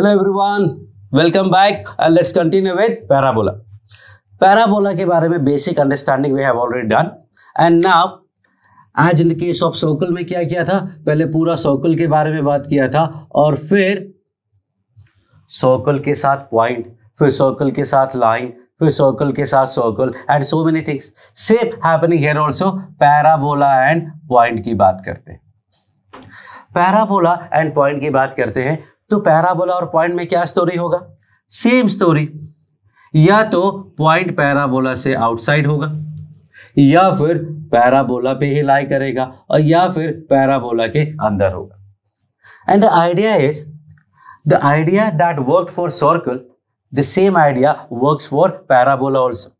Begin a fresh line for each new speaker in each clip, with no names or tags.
Hello everyone welcome back and let's continue with parabola parabola के बारे में basic understanding we have already done and now आज in case of circle में क्या किया था पहले पूरा सर्कल के बारे में बात किया था और फिर सर्कल के साथ पॉइंट फिर सर्कल के साथ लाइन फिर सर्कल के साथ circle and so many things same happening here also parabola and point की बात करते हैं पैराबोला एंड पॉइंट की बात करते हैं तो पैराबोला और पॉइंट में क्या स्टोरी होगा सेम स्टोरी या तो पॉइंट पैराबोला से आउटसाइड होगा या फिर पैराबोला पे ही लाई करेगा और या फिर पैराबोला के अंदर होगा and the idea is the idea that work for circle the same idea work for parabola also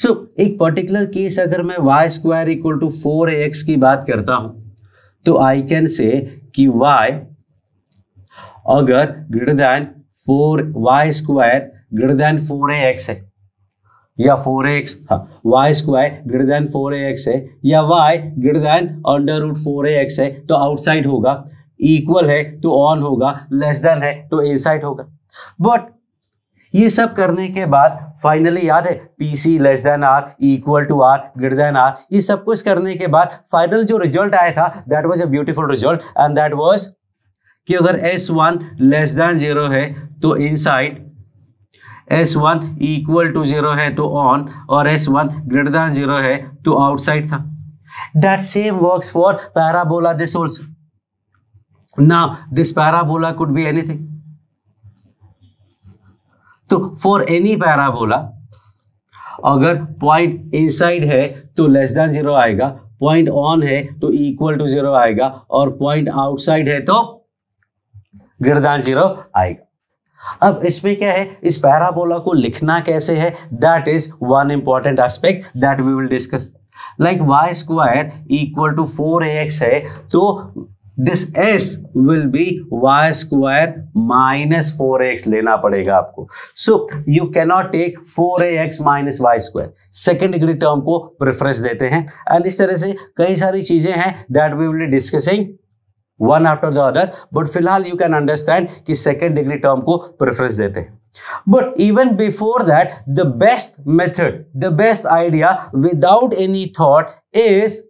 so एक पर्टिकुलर केस अगर मैं Y square equal to four X की बात करता हूं तो आई कैन से कि वाई अगर greater than four Y square greater than four A X है या फोर एक्स हाँ Y square greater than four A X है या Y greater than under root four A X है तो outside होगा इक्वल है तो ऑन होगा लेस देन है तो इनसाइड होगा बट ये सब करने के बाद फाइनली याद है P C less than R equal to R greater than R ये सब कुछ करने के बाद फाइनल जो रिजल्ट आया था that was a beautiful result and that was कि अगर S one less than zero है तो inside S one equal to zero है तो ऑन और S one greater than zero है तो आउटसाइड था that same works for parabola this also now this parabola could be anything तो for any parabola अगर पॉइंट इनसाइड है तो लेस देन जीरो आएगा पॉइंट ऑन है तो इक्वल टू जीरो आएगा और पॉइंट आउटसाइड है तो गिरदान जीरो आएगा अब इसमें क्या है इस पैराबोला को लिखना कैसे है that is one important aspect that we will discuss like Y square equal to four X है तो this S will be Y square minus four X लेना पड़ेगा आपको so you cannot take four A X minus Y square second degree term को preference देते हैं and इस तरह से कई सारी चीजें हैं that we will discussing one after the other but फिलहाल यू कैन अंडरस्टैंड कि सेकेंड डिग्री टर्म को प्रेफरेंस देते हैं but even before that the best method the best idea without any thought is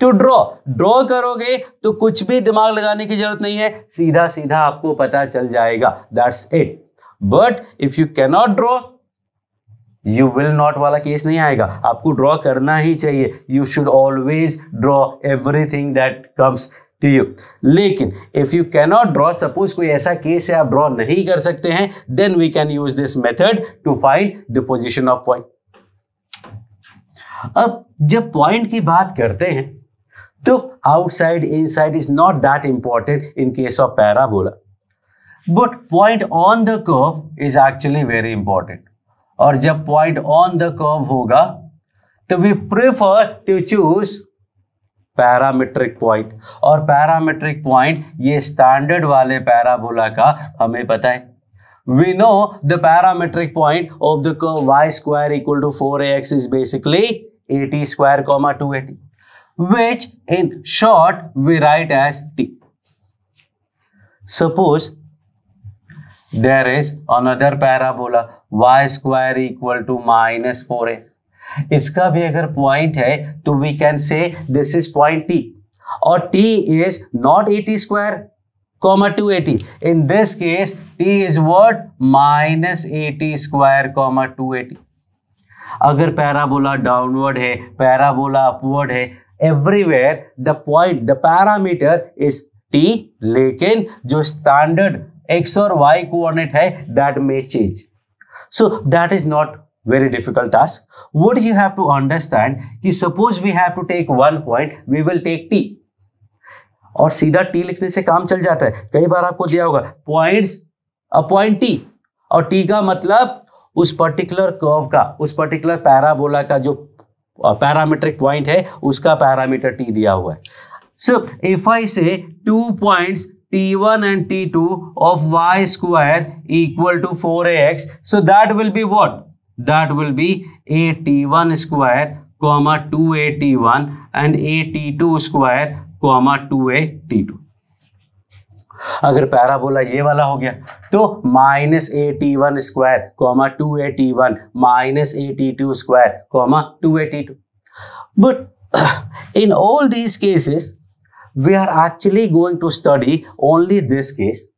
to draw draw करोगे तो कुछ भी दिमाग लगाने की जरूरत नहीं है सीधा सीधा आपको पता चल जाएगा that's it but if you cannot draw you will not वाला केस नहीं आएगा आपको ड्रॉ करना ही चाहिए you should always draw everything that comes to you लेकिन if you cannot draw suppose कोई ऐसा केस है आप ड्रॉ नहीं कर सकते हैं then we can use this method to find the position of point अब जब पॉइंट की बात करते हैं तो outside inside is not that important in case of parabola but point on the curve is actually very important और जब point on the curve होगा तो we prefer to choose parametric point और पैरामीट्रिक पॉइंट ये standard वाले parabola का हमें पता है we know the parametric point of the Y square equal to four X is basically AT square comma two AT which in short we write as T suppose there is another parabola Y square equal to minus four A इसका भी अगर point है तो we can say this is point T और T is t is square comma two AT in this case T is word minus AT square square to eighty अगर parabola downward है parabola upward है everywhere the point the parameter is T लेकिन जो standard X और Y coordinate है that may change so that is not very difficult task would you have to understand कि suppose we have to take one point we will take T और सीधा T लिखने से काम चल जाता है कई बार आपको दिया होगा पॉइंट अपॉइंट टी और टी का मतलब उस पर्टिकुलर कर्व का उस पर्टिकुलर पैराबोला का जो पैरामीट्रिक पॉइंट है उसका पैरामीटर टी दिया हुआ है so if I say two point T one and T two of Y square equal to four X so that will be what that will be AT1 square comma 2AT1 and AT2 square comma 2AT2. अगर para बोला ये वाला हो गया तो minus A T one square comma two A T one minus A T two square comma two A T two but in all these cases we are actually going to study only this case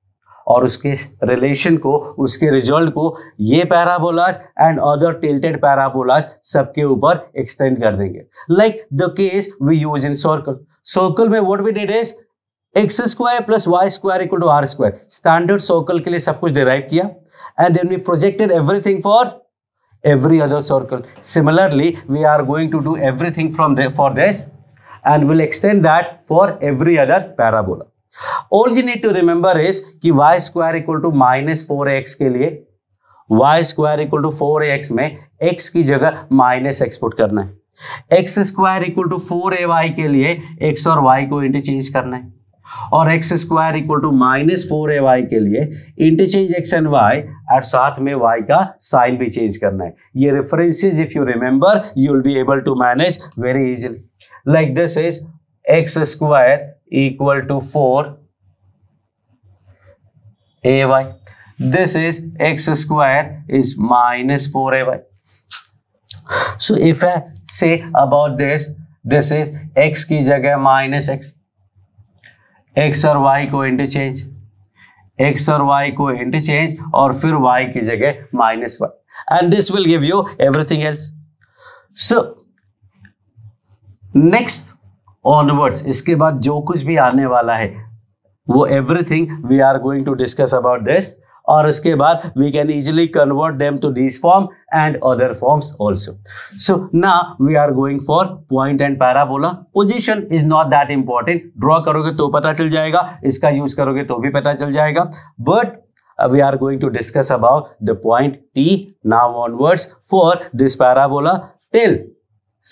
और उसके relation को उसके result को ये पैराबोलाज and other tilted parabolas सबके ऊपर extend कर देंगे like the case we use in circle circle में what we did is x square plus y square equal to r square standard circle के लिए सब कुछ डिराइव किया and then we projected everything for every other circle similarly we are going to do everything from for this and will extend that for every other parabola all you need to remember is कि y square equal to minus four x के लिए y square equal to four x में x की जगह minus x put करना है x square equal to four a y के लिए एक्स और वाई को इंटरचेंज करना है और x square equal to minus four a y के लिए इंटरचेंज एक्स एंड वाई और साथ में वाई का साइन भी चेंज करना है ये references if you remember you will be able to manage very easily like this is x square equal to 4 ay. This is x square is minus 4 ay. So if I say about this, this is x की जगह minus x x और y को interchange x और y को interchange और फिर y की जगह minus y and this will give you everything else so next onwards इसके बाद जो कुछ भी आने वाला है वो everything we are going to discuss about this और उसके बाद we can easily convert them to this form and other forms also so ना we are going for point and parabola position is not that important draw करोगे तो पता चल जाएगा इसका यूज करोगे तो भी पता चल जाएगा but uh, we are going to discuss about the point t now onwards for this parabola till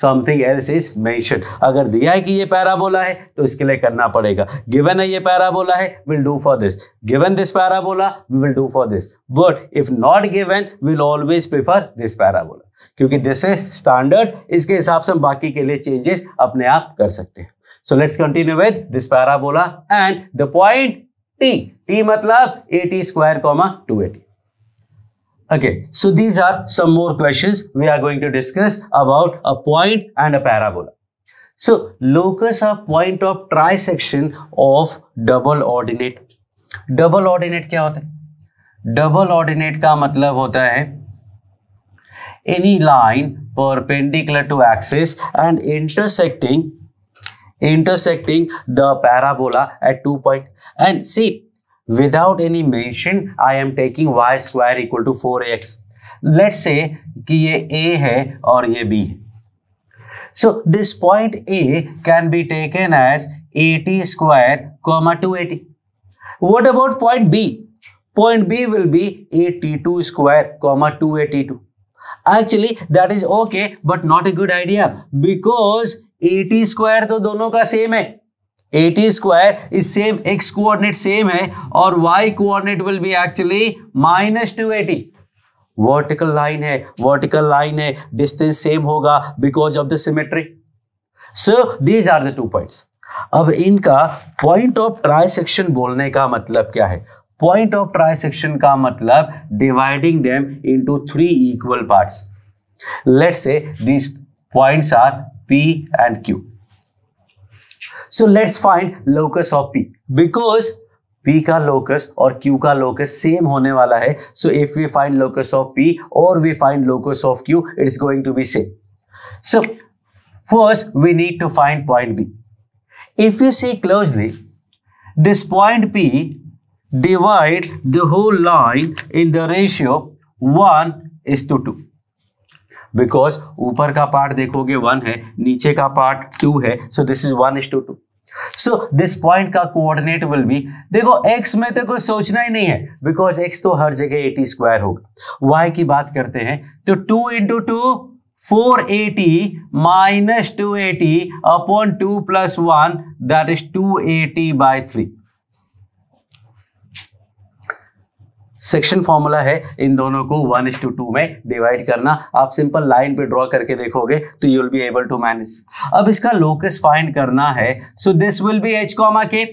something else is mention अगर दिया है कि ये पैराबोला है तो इसके लिए करना पड़ेगा गिवन है ये पैराबोला है will do for this given this parabola we will do for this but if not given will always prefer this parabola क्योंकि दिस इज स्टैंडर्ड इसके हिसाब से हम बाकी के लिए चेंजेस अपने आप कर सकते हैं so let's continue with this parabola and the point t t मतलब a t square comma two a t Okay, so these are some more questions we are going to discuss about a point and a parabola. So locus of point of trisection of double ordinate. Double ordinate क्या होता Double ordinate का मतलब any line perpendicular to axis and intersecting intersecting the parabola at two point and see without any mention I am taking y square equal to 4x. Let's say कि ये a है और ये b है. So this point A can be taken as 80 square comma 280. What about point B? Point B will be 82 square comma 282. Actually that is okay but not a good idea because 80 square तो दोनों का same. है a t square is same x coordinate same है और Y coordinate will be actually minus two a t vertical line है vertical line है distance same होगा because of the symmetry so these are the two points अब इनका point of trisection बोलने का मतलब क्या है पॉइंट ऑफ ट्राइसेक्शन का मतलब dividing them into three equal parts let's say these points are p and q so let's find locus of p because P का लोकस और Q का लोकस सेम होने वाला है so if we find locus of P और we find locus of Q it's going to be same so first we need to find point B if you see closely this point P divide the whole line in the ratio one is to two because ऊपर का part देखोगे one है नीचे का part two है so this is one is to two so this point का coordinate will be देखो x में तो कोई सोचना ही नहीं है बिकॉज एक्स तो हर जगह एटी स्क्वायर होगा वाई की बात करते हैं तो two into two four a t minus two a t upon two plus one that is two a t by three section formula है इन दोनों को one is to two two divide करना आप सिंपल लाइन पे ड्रॉ करके देखोगे तो you will be able to manage अब इसका लोकस फाइंड करना है so this will be h comma k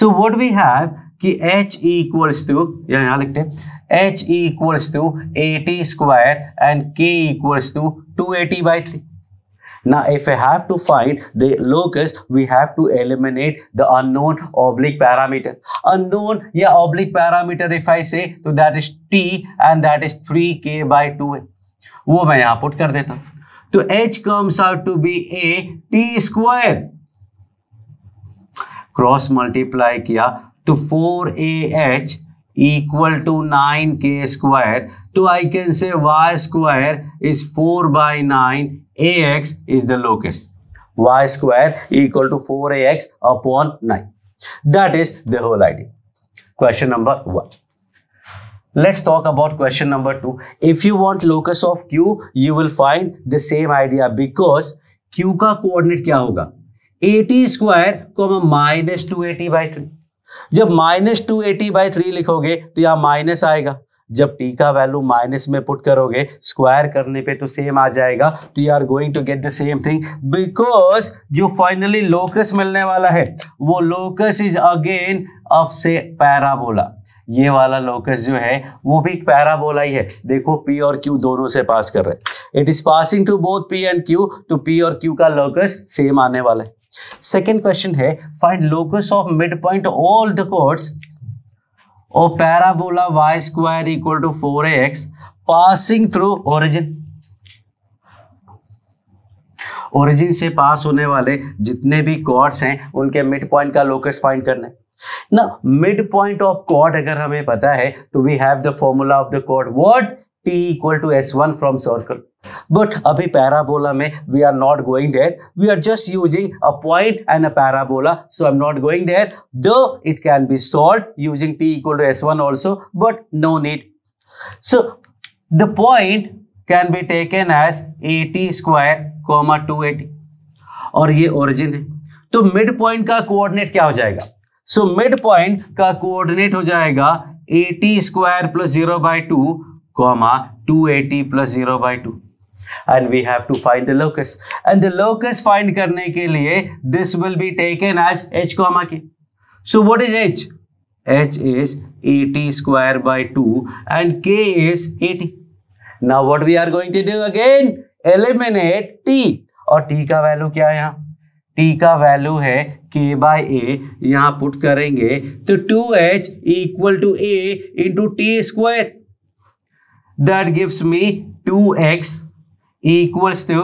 so what we have कि एच इक्वल्स टू यहाँ लिखते हैं equals to a t square and k equals to two a t by three Now, if I have to find the locus, we have to eliminate the unknown oblique parameter. Unknown, yeah, oblique parameter, if I say, so that is t and that is 3k by 2a. वो मैं यहां put कर देता हूं तो h comes out to be a t square cross multiply किया तो 4ah equal to 9k square तो I can say y square is 4 by 9 ax is the locus. y square equal to 4ax upon 9. That is the whole idea. Question number 1. Let's talk about question number 2. If you want locus of q, you will find the same idea because q का coordinate क्या होगा 80 square को हम minus two a t by three जब minus two a t by three लिखोगे तो यहाँ minus आएगा जब टी का वैल्यू माइनस में पुट करोगे स्क्वायर करने पे तो सेम आ जाएगा तो you are going to get the same thing because जो फाइनली लोकस मिलने वाला है वो लोकस इज अगेन अब से पैराबोला ये वाला लोकस जो है वो भी पैराबोला ही है देखो पी और क्यू दोनों से पास कर रहे हैं it is passing to both p and q तो पी और क्यू का लोकस सेम आने वाला है सेकेंड क्वेश्चन है find locus of mid point all the chords of y square equal to four x passing through origin origin से पास होने वाले जितने भी कॉर्ड्स हैं उनके मिड पॉइंट का लोकस फाइंड करना है ना मिड पॉइंट ऑफ कॉर्ड अगर हमें पता है तो we have the formula of the chord what t equal to s one from circle but अभी पैराबोला में we are not going there we are just using a point and a parabola so I am not going there the it can be solve using t equal to s one also but no need so the point can be taken as a t square comma two A t और ये origin है तो mid point का coordinate क्या हो जाएगा so mid point का coordinate हो जाएगा a t square plus zero by two comma two A t plus zero by two and we have to find the locus and the locus find करने के लिए this will be taken as h comma k so what is h h is a t square square two and k is a t Now what we are going to do again eliminate t और T का value क्या है यहाँ t का value है k by a यहाँ put करेंगे तो 2h h equal to a into t square that gives me two x a equals to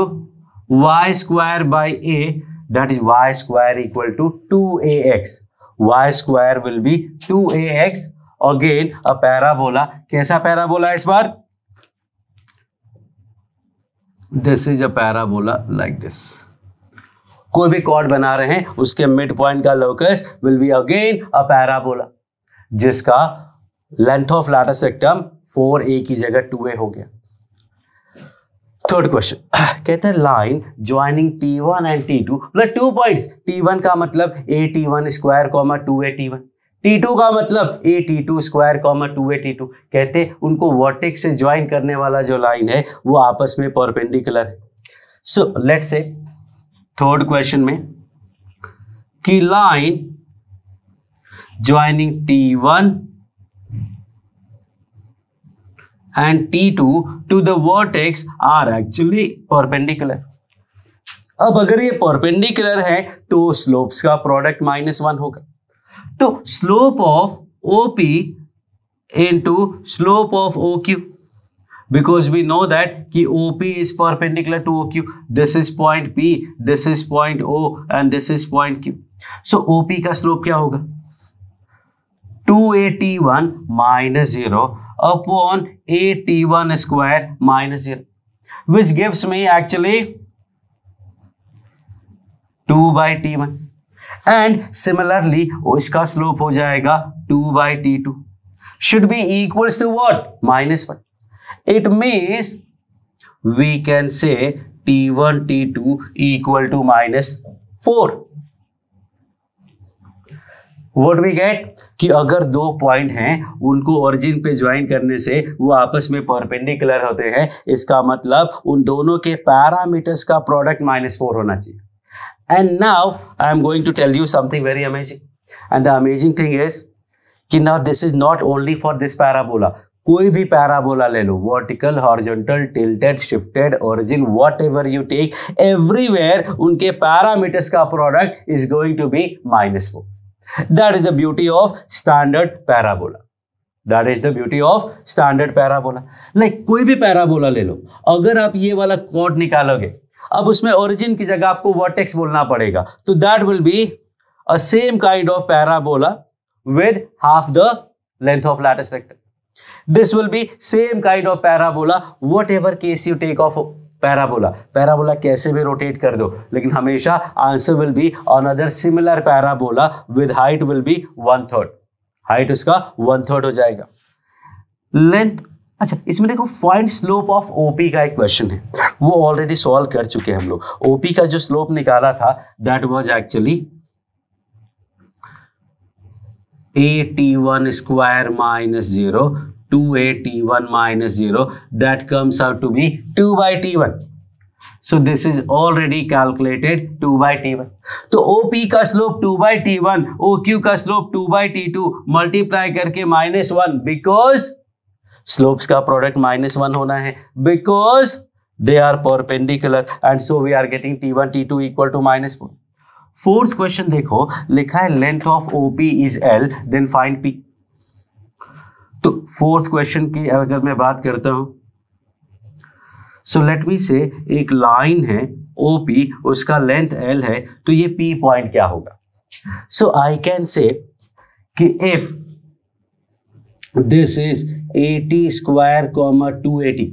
y square by a that is y square equal to 2ax y square will be 2ax again a parabola कैसा parabola इस बार this is a बोला like this कोई भी cord बना रहे हैं उसके mid point का locus will be again a parabola जिसका length of latus rectum 4a की जगह 2a हो गया थर्ड क्वेश्चन कहते हैं line joining t one and T two मतलब टू पॉइंट टी वन का मतलब a T one square comma two A T one t two का मतलब a T two square comma two A T two कहते उनको vertex से join करने वाला जो लाइन है वो आपस में परपेंडिकुलर है so let say third question में कि line joining t one and T2 to the vertex are actually perpendicular. अब अगर ये परपेंडिकुलर है तो स्लोप्स का प्रोडक्ट माइनस वन होगा तो slope of o p into slope of o q because we know that ki OP is perpendicular to OQ. This is point P, this is point O and this is point Q. So OP का slope क्या होगा? 281 minus 0 upon a T one square minus zero which gives me actually two by t one and similarly इसका slope हो जाएगा two by t two should be equals to what minus one it means we can say t one t two equal to minus four what we get कि अगर दो point हैं उनको origin पे join करने से वो आपस में परपेंडिकुलर होते हैं इसका मतलब उन दोनों के पैरामीटर्स का प्रोडक्ट माइनस फोर होना चाहिए and now I am going to tell you something very amazing and the amazing thing is कि now this is not only for this parabola कोई भी पैराबोला ले लो vertical horizontal tilted shifted origin whatever you take everywhere उनके parameters का product is going to be minus four That is the beauty of standard parabola. That is the beauty of standard parabola like कोई भी parabola ले लो अगर आप ये वाला code निकालोगे अब उसमें ओरिजिन की जगह आपको वर्टेक्स बोलना पड़ेगा तो that will be a same kind of parabola with half the length of latus rectum this will be same kind of parabola whatever case you take of parabola parabola कैसे भी rotate कर दो लेकिन हमेशा answer will be on other similar parabola with height will be one third height उसका one third हो जाएगा length अच्छा इसमें देखो फाइंड स्लोप ऑफ ओपी का एक क्वेश्चन है वो ऑलरेडी सॉल्व कर चुके हैं हम लोग ओपी का जो स्लोप निकाला था that was actually a T one square minus zero 2at minus 0 that comes out to be 2 by t1 so this is already calculated 2 by T1. तो OP का स्लोप 2 by T1, OQ का slope 2 by T2 multiply करके minus one because slopes का product minus one होना है because they are perpendicular and so we are getting T1, T2 equal to minus one fourth question देखो लिखा है length of OP is L then find P. तो fourth question की अगर मैं बात करता हूं सो लेट मी से एक लाइन है ओ पी उसका लेंथ एल है तो ये पी पॉइंट क्या होगा सो आई कैन से कि if this is A T square comma A T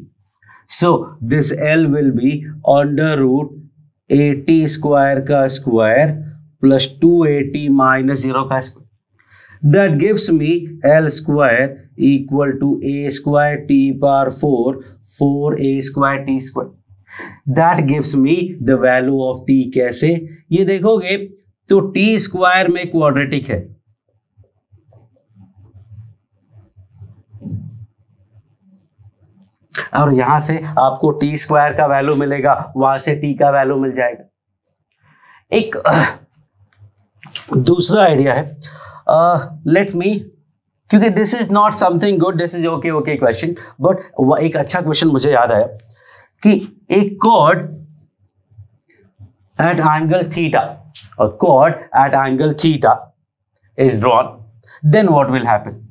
so this L will be under root A T square का square plus two A T minus zero का square that gives me L square equal to A square T पार four four A square T square that gives me the value of T कैसे ये देखोगे तो T square में quadratic है और यहां से आपको टी स्क्वायर का वैल्यू मिलेगा वहां से टी का वैल्यू मिल जाएगा एक दूसरा आइडिया है लेट uh, मी क्योंकि this is not something good this is okay okay question but एक अच्छा क्वेश्चन मुझे याद आया कि एक कॉड एट एंगल थीटा और कॉड at angle theta is drawn then what will happen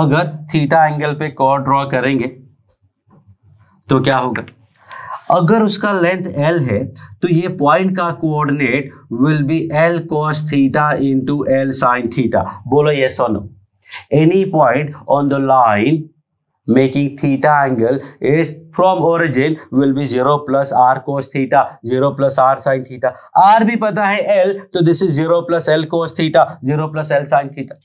अगर थीटा एंगल पे कॉड ड्रॉ करेंगे तो क्या होगा अगर उसका लेंथ एल है तो ये पॉइंट का coordinate will be L cos theta into L sine theta बोलो ये so now any point on the line making theta angle is from origin will be zero plus R cos theta zero plus R sine theta R भी पता है L तो this is zero plus L cos theta zero plus L sine theta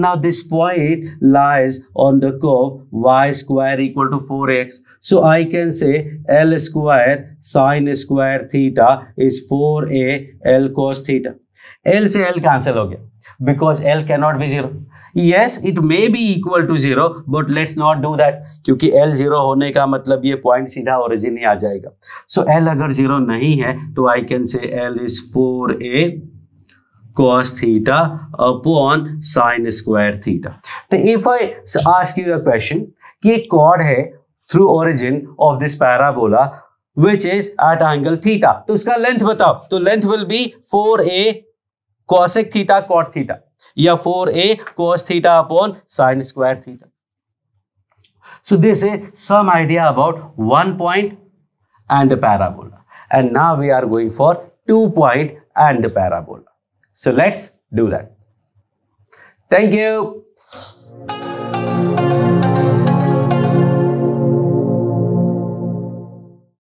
now this point lies on the curve Y square equal to four X so I can say L square sine square theta is four A L cos theta L से L cancel हो गया because L cannot be zero yes it may be equal to zero but let's not do that क्योंकि L zero होने का मतलब ये point सीधा origin ही आ जाएगा सो so, एल अगर जीरो नहीं है तो I can say L is four A cos theta upon sin square theta. Now, if I ask you a question, ki एक chord hai through origin of this parabola which is at angle theta, to uska length batao to length will be 4a cosec theta cot theta. या 4a cos theta upon sin square theta. So this is some idea about one point and the parabola. And now we are going for two point and the parabola. So let's do that. Thank you.